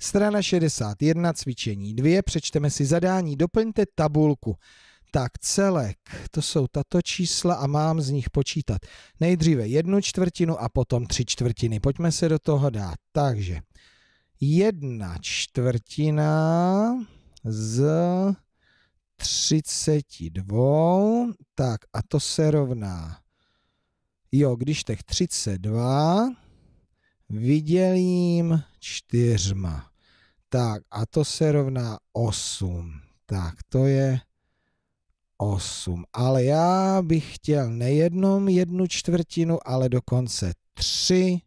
Strana 61, cvičení 2, přečteme si zadání, doplňte tabulku. Tak celek, to jsou tato čísla a mám z nich počítat. Nejdříve jednu čtvrtinu a potom tři čtvrtiny. Pojďme se do toho dát. Takže jedna čtvrtina z 32, tak a to se rovná, jo, když těch 32, vydělím čtyřma. Tak a to se rovná 8. Tak to je 8. Ale já bych chtěl nejednom jednu čtvrtinu, ale dokonce 3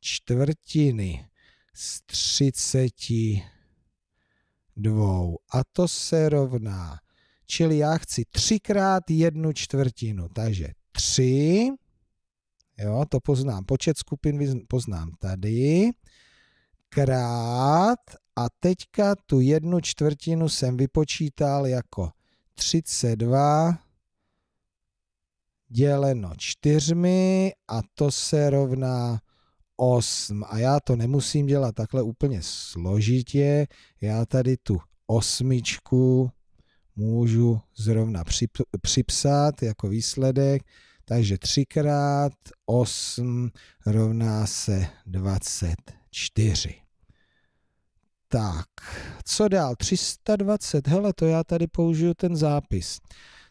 čtvrtiny z 32. A to se rovná. Čili já chci třikrát jednu čtvrtinu. Takže 3 Jo, to poznám. Počet skupin poznám tady. Krát a teďka tu jednu čtvrtinu jsem vypočítal jako 32 děleno čtyřmi a to se rovná 8. A já to nemusím dělat takhle úplně složitě. Já tady tu osmičku můžu zrovna připsat jako výsledek takže 3 x 8 rovná se 24. Tak, co dál? 320, hele, to já tady použiju ten zápis.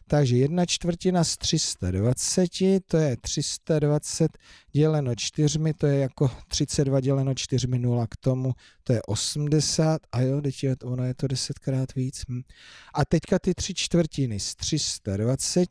Takže jedna čtvrtina z 320, to je 320 děleno 4, to je jako 32 děleno 4 0 k tomu, to je 80, a jo, teď je, ono je to 10 krát víc. Hm. A teďka ty tři čtvrtiny z 320,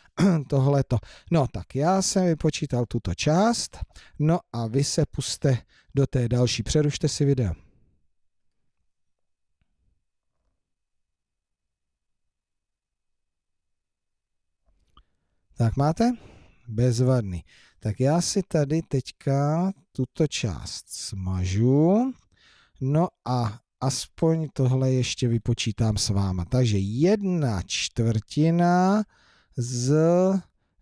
tohleto. No tak já jsem vypočítal tuto část, no a vy se puste do té další. Přerušte si video. Tak máte? Bezvadný. Tak já si tady teďka tuto část smažu. No a aspoň tohle ještě vypočítám s váma. Takže jedna čtvrtina z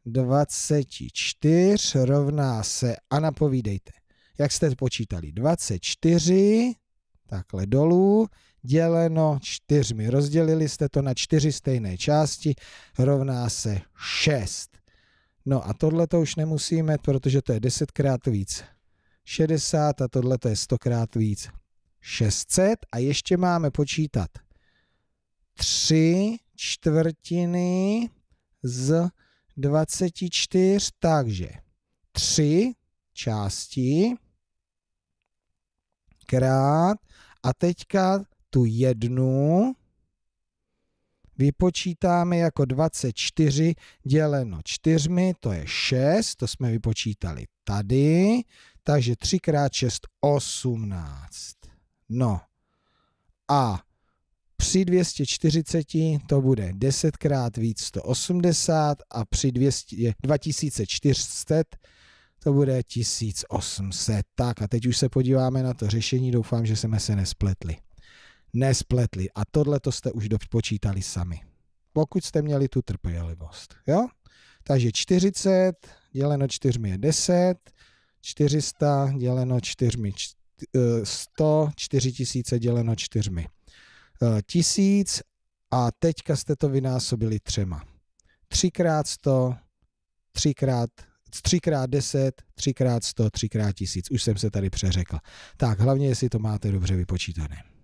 24 rovná se, a napovídejte, jak jste počítali, 24, takhle dolů, děleno čtyřmi. Rozdělili jste to na čtyři stejné části, rovná se 6. No a tohle to už nemusíme, protože to je 10 krát víc 60 a tohle to je 100 krát víc 600 a ještě máme počítat 3 čtvrtiny z 24, takže tři části krát a teďka tu jednu vypočítáme jako 24 děleno 4, to je 6, to jsme vypočítali tady, takže 3 x 6, 18. No a při 240 to bude 10 x víc 180 a při 200, 2400 to bude 1800. Tak a teď už se podíváme na to řešení, doufám, že jsme se nespletli. Nespletli a tohle to jste už dopočítali sami. Pokud jste měli tu trpělivost, jo? Takže 40 děleno 4 je 10, 400 děleno 4 100, 4000 děleno 4. Eh, tisíc a teďka jste to vynásobili třema. Třikrát sto, třikrát, třikrát deset, třikrát sto, třikrát tisíc. Už jsem se tady přeřekl. Tak hlavně, jestli to máte dobře vypočítané.